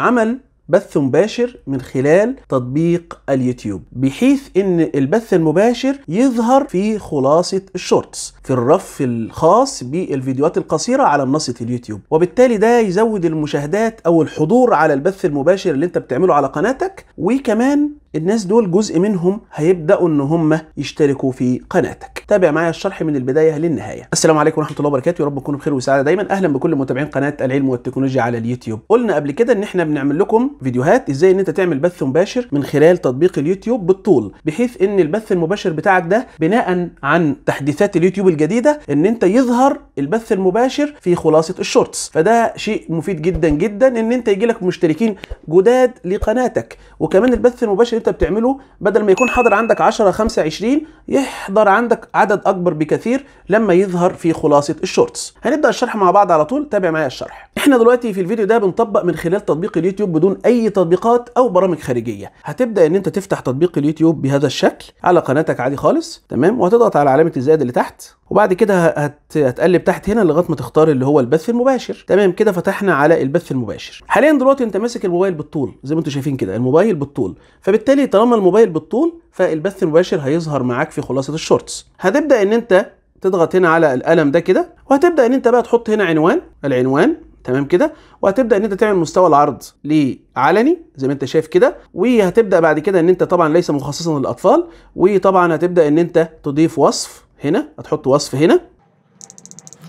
عمل بث مباشر من خلال تطبيق اليوتيوب بحيث ان البث المباشر يظهر في خلاصة الشورتس في الرف الخاص بالفيديوهات القصيرة على منصة اليوتيوب وبالتالي ده يزود المشاهدات او الحضور على البث المباشر اللي انت بتعمله على قناتك وكمان الناس دول جزء منهم هيبداوا ان هم يشتركوا في قناتك تابع معايا الشرح من البدايه للنهايه السلام عليكم ورحمه الله وبركاته يا رب تكونوا بخير وسعاده دايما اهلا بكل متابعين قناه العلم والتكنولوجيا على اليوتيوب قلنا قبل كده ان احنا بنعمل لكم فيديوهات ازاي ان انت تعمل بث مباشر من خلال تطبيق اليوتيوب بالطول بحيث ان البث المباشر بتاعك ده بناء عن تحديثات اليوتيوب الجديده ان انت يظهر البث المباشر في خلاصه الشورتس فده شيء مفيد جدا جدا ان انت يجي لك مشتركين جداد لقناتك وكمان البث المباشر انت بتعمله بدل ما يكون حاضر عندك 10 5 20 يحضر عندك عدد اكبر بكثير لما يظهر في خلاصه الشورتس هنبدا الشرح مع بعض على طول تابع معايا الشرح احنا دلوقتي في الفيديو ده بنطبق من خلال تطبيق اليوتيوب بدون اي تطبيقات او برامج خارجيه هتبدا ان انت تفتح تطبيق اليوتيوب بهذا الشكل على قناتك عادي خالص تمام وهتضغط على علامه الزائد اللي تحت وبعد كده هت... هتقلب تحت هنا لغايه ما تختار اللي هو البث المباشر تمام كده فتحنا على البث المباشر حاليا دلوقتي انت ماسك الموبايل بالطول زي ما انتم شايفين كده الموبايل بالطول فبالتالي فبالتالي طالما الموبايل بالطول فالبث المباشر هيظهر معاك في خلاصه الشورتس هتبدا ان انت تضغط هنا على القلم ده كده وهتبدا ان انت بقى تحط هنا عنوان العنوان تمام كده وهتبدا ان انت تعمل مستوى العرض لعلني زي ما انت شايف كده وهتبدا بعد كده ان انت طبعا ليس مخصصا للاطفال وطبعا هتبدا ان انت تضيف وصف هنا هتحط وصف هنا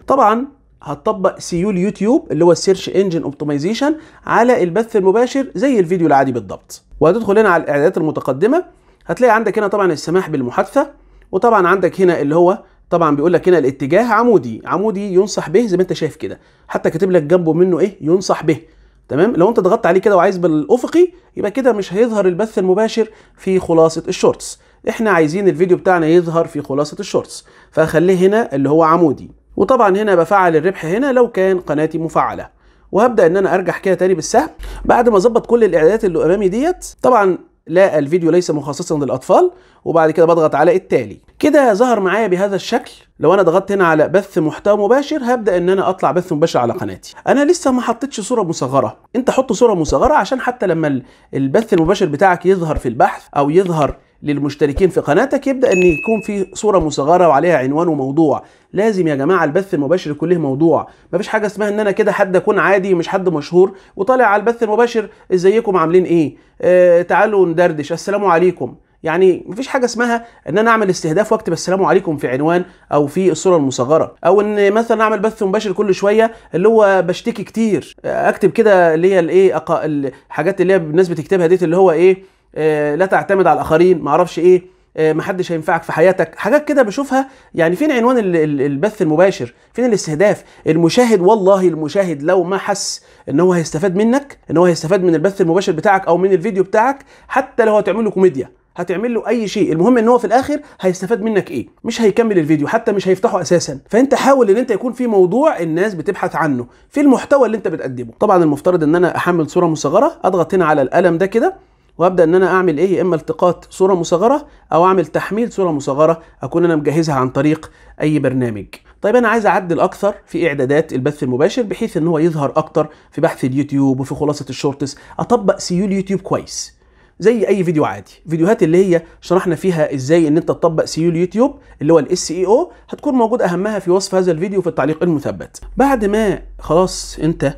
طبعا هتطبق سيول يوتيوب اللي هو السيرش انجن اوبتمايزيشن على البث المباشر زي الفيديو العادي بالضبط وهتدخل هنا على الاعدادات المتقدمه هتلاقي عندك هنا طبعا السماح بالمحادثه وطبعا عندك هنا اللي هو طبعا بيقول لك هنا الاتجاه عمودي عمودي ينصح به زي ما انت شايف كده حتى كاتب لك جنبه منه ايه ينصح به تمام لو انت ضغطت عليه كده وعايز بالافقي يبقى كده مش هيظهر البث المباشر في خلاصه الشورتس احنا عايزين الفيديو بتاعنا يظهر في خلاصه الشورتس فهخليه هنا اللي هو عمودي وطبعا هنا بفعل الربح هنا لو كان قناتي مفعله وهبدا ان انا ارجح كده تاني بالسهم بعد ما اظبط كل الاعدادات اللي امامي ديت طبعا لا الفيديو ليس مخصصا للاطفال وبعد كده بضغط على التالي كده ظهر معايا بهذا الشكل لو انا ضغطت هنا على بث محتوى مباشر هبدا ان انا اطلع بث مباشر على قناتي انا لسه ما حطيتش صوره مصغره انت حط صوره مصغره عشان حتى لما البث المباشر بتاعك يظهر في البحث او يظهر للمشتركين في قناتك يبدا ان يكون في صوره مصغره وعليها عنوان وموضوع لازم يا جماعه البث المباشر يكون له موضوع مفيش حاجه اسمها ان انا كده حد اكون عادي مش حد مشهور وطالع على البث المباشر ازيكم عاملين ايه آه تعالوا ندردش السلام عليكم يعني مفيش حاجه اسمها ان انا اعمل استهداف واكتب السلام عليكم في عنوان او في الصوره المصغره او ان مثلا اعمل بث مباشر كل شويه اللي هو بشتكي كتير آه، اكتب كده اللي هي الايه الحاجات اللي هي الناس بتكتبها ديت اللي هو ايه آه، لا تعتمد على الاخرين ما اعرفش ايه آه، محدش هينفعك في حياتك حاجات كده بشوفها يعني فين عنوان البث المباشر فين الاستهداف المشاهد والله المشاهد لو ما حس ان هو هيستفاد منك ان هو هيستفاد من البث المباشر بتاعك او من الفيديو بتاعك حتى لو هتعمل له كوميديا هتعمل له اي شيء المهم ان هو في الاخر هيستفاد منك ايه مش هيكمل الفيديو حتى مش هيفتحه اساسا فانت حاول ان انت يكون في موضوع الناس بتبحث عنه في المحتوى اللي انت بتقدمه طبعا المفترض ان انا احمل صوره مصغره اضغط هنا على القلم ده كده وابدا ان انا اعمل ايه يا اما التقاط صوره مصغره او اعمل تحميل صوره مصغره اكون انا مجهزها عن طريق اي برنامج طيب انا عايز اعدل اكثر في اعدادات البث المباشر بحيث ان هو يظهر اكتر في بحث اليوتيوب وفي خلاصه الشورتس اطبق سيول يوتيوب كويس زي اي فيديو عادي فيديوهات اللي هي شرحنا فيها ازاي ان انت تطبق سيول يوتيوب اللي هو الاس اي او e هتكون موجود اهمها في وصف هذا الفيديو في التعليق المثبت بعد ما خلاص انت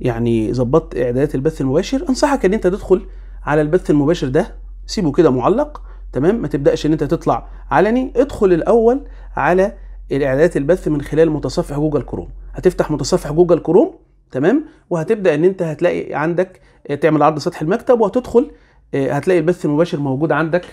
يعني ظبطت اعدادات البث المباشر انصحك ان انت تدخل على البث المباشر ده سيبه كده معلق تمام ما تبداش ان انت تطلع علني ادخل الاول على الاعدادات البث من خلال متصفح جوجل كروم هتفتح متصفح جوجل كروم تمام وهتبدا ان انت هتلاقي عندك آه، تعمل عرض سطح المكتب وهتدخل آه، هتلاقي البث المباشر موجود عندك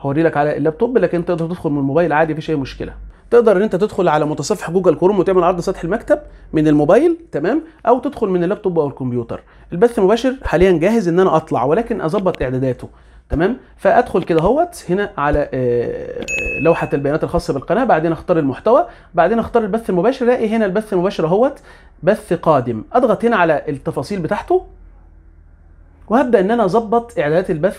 هوري لك على اللابتوب لكن تقدر تدخل من الموبايل عادي مفيش اي مشكله تقدر ان انت تدخل على متصفح جوجل كروم وتعمل عرض سطح المكتب من الموبايل تمام او تدخل من اللابتوب او الكمبيوتر البث مباشر حاليا جاهز ان انا اطلع ولكن اظبط اعداداته تمام فادخل كده اهوت هنا على آه، لوحه البيانات الخاصه بالقناه بعدين اختار المحتوى بعدين اختار البث المباشر الاقي هنا البث المباشر اهوت بث قادم اضغط هنا على التفاصيل بتاعته وهبدا ان انا اظبط اعدادات البث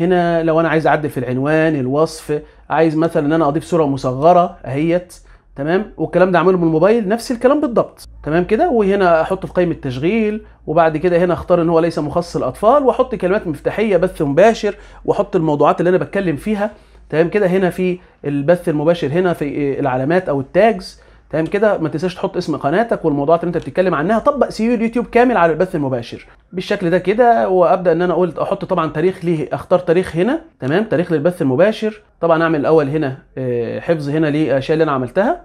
هنا لو انا عايز اعدل في العنوان الوصف عايز مثلا ان انا اضيف صوره مصغره اهيت تمام والكلام ده اعمله من الموبايل نفس الكلام بالضبط تمام كده وهنا احطه في قائمه تشغيل وبعد كده هنا اختار ان هو ليس مخصص للاطفال واحط كلمات مفتاحيه بث مباشر واحط الموضوعات اللي انا بتكلم فيها تمام كده هنا في البث المباشر هنا في العلامات او التاجز تمام كده ما تنساش تحط اسم قناتك والموضوعات اللي انت بتتكلم عنها طبق سيو اليوتيوب كامل على البث المباشر بالشكل ده كده وابدا ان انا اقول احط طبعا تاريخ ليه اختار تاريخ هنا تمام تاريخ للبث المباشر طبعا اعمل الاول هنا آه، حفظ هنا للاشياء آه، اللي انا عملتها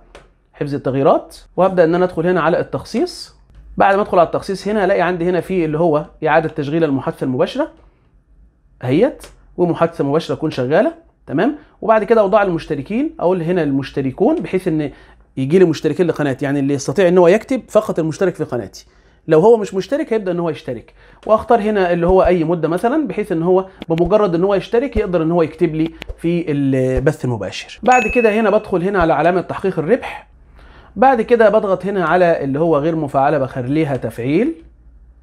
حفظ التغييرات وابدا ان انا ادخل هنا على التخصيص بعد ما ادخل على التخصيص هنا الاقي عندي هنا في اللي هو اعاده تشغيل المحادثه المباشره اهيت ومحادثه مباشره تكون شغاله تمام وبعد كده اوضاع المشتركين اقول هنا المشتركون بحيث ان يجي لي مشتركين لقناتي يعني اللي يستطيع ان هو يكتب فقط المشترك في قناتي لو هو مش مشترك هيبدا ان هو يشترك واختار هنا اللي هو اي مده مثلا بحيث ان هو بمجرد ان هو يشترك يقدر ان هو يكتب لي في البث المباشر بعد كده هنا بدخل هنا على علامه تحقيق الربح بعد كده بضغط هنا على اللي هو غير مفعله بخليها تفعيل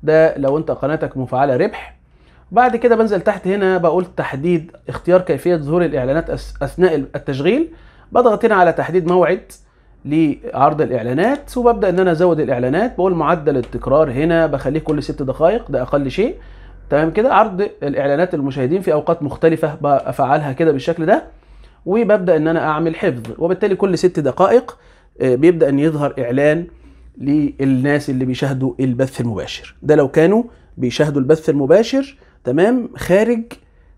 ده لو انت قناتك مفعله ربح بعد كده بنزل تحت هنا بقول تحديد اختيار كيفيه ظهور الاعلانات اثناء التشغيل بضغط هنا على تحديد موعد لعرض الاعلانات وببدا ان انا ازود الاعلانات بقول معدل التكرار هنا بخليه كل ست دقائق ده اقل شيء تمام كده عرض الاعلانات للمشاهدين في اوقات مختلفه بفعلها كده بالشكل ده وببدا ان انا اعمل حفظ وبالتالي كل ست دقائق آه، بيبدا ان يظهر اعلان للناس اللي بيشاهدوا البث المباشر ده لو كانوا بيشاهدوا البث المباشر تمام خارج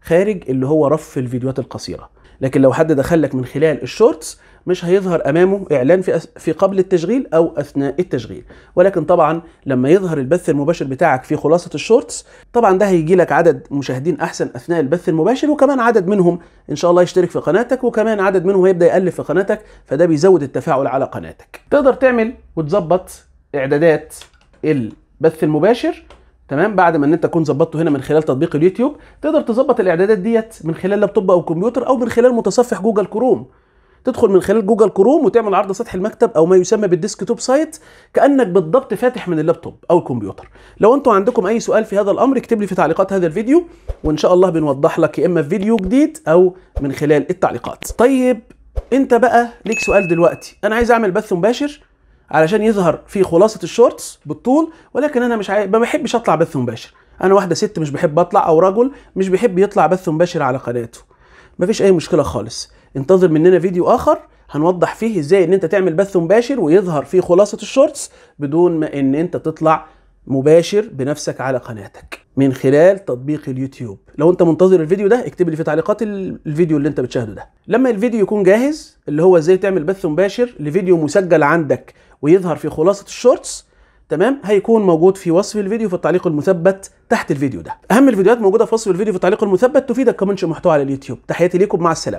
خارج اللي هو رف الفيديوهات القصيره لكن لو حد دخل لك من خلال الشورتس مش هيظهر امامه اعلان في في قبل التشغيل او اثناء التشغيل ولكن طبعا لما يظهر البث المباشر بتاعك في خلاصه الشورتس طبعا ده هيجي لك عدد مشاهدين احسن اثناء البث المباشر وكمان عدد منهم ان شاء الله يشترك في قناتك وكمان عدد منهم هيبدا يالف في قناتك فده بيزود التفاعل على قناتك تقدر تعمل وتظبط اعدادات البث المباشر تمام بعد ما ان انت تكون ظبطته هنا من خلال تطبيق اليوتيوب تقدر تظبط الاعدادات ديت من خلال لابتوب او كمبيوتر او من خلال متصفح جوجل كروم تدخل من خلال جوجل كروم وتعمل عرض سطح المكتب او ما يسمى بالديسكتوب سايت كانك بالضبط فاتح من اللابتوب او الكمبيوتر لو انتم عندكم اي سؤال في هذا الامر اكتب لي في تعليقات هذا الفيديو وان شاء الله بنوضح لك يا اما في فيديو جديد او من خلال التعليقات طيب انت بقى ليك سؤال دلوقتي انا عايز اعمل بث مباشر علشان يظهر في خلاصه الشورتس بالطول ولكن انا مش عايز ما بحبش اطلع بث مباشر انا واحده ست مش بحب اطلع او رجل مش بيحب يطلع بث مباشر على قناته مفيش اي مشكله خالص انتظر مننا فيديو اخر هنوضح فيه ازاي ان انت تعمل بث مباشر ويظهر فيه خلاصه الشورتس بدون ما ان انت تطلع مباشر بنفسك على قناتك من خلال تطبيق اليوتيوب لو انت منتظر الفيديو ده اكتب لي في تعليقات الفيديو اللي انت بتشاهده ده لما الفيديو يكون جاهز اللي هو ازاي تعمل بث مباشر لفيديو مسجل عندك ويظهر في خلاصه الشورتس تمام هيكون موجود في وصف الفيديو في التعليق المثبت تحت الفيديو ده اهم الفيديوهات موجوده في وصف الفيديو في التعليق المثبت تفيدك كمنشئ محتوى على اليوتيوب تحياتي ليكم مع السلامه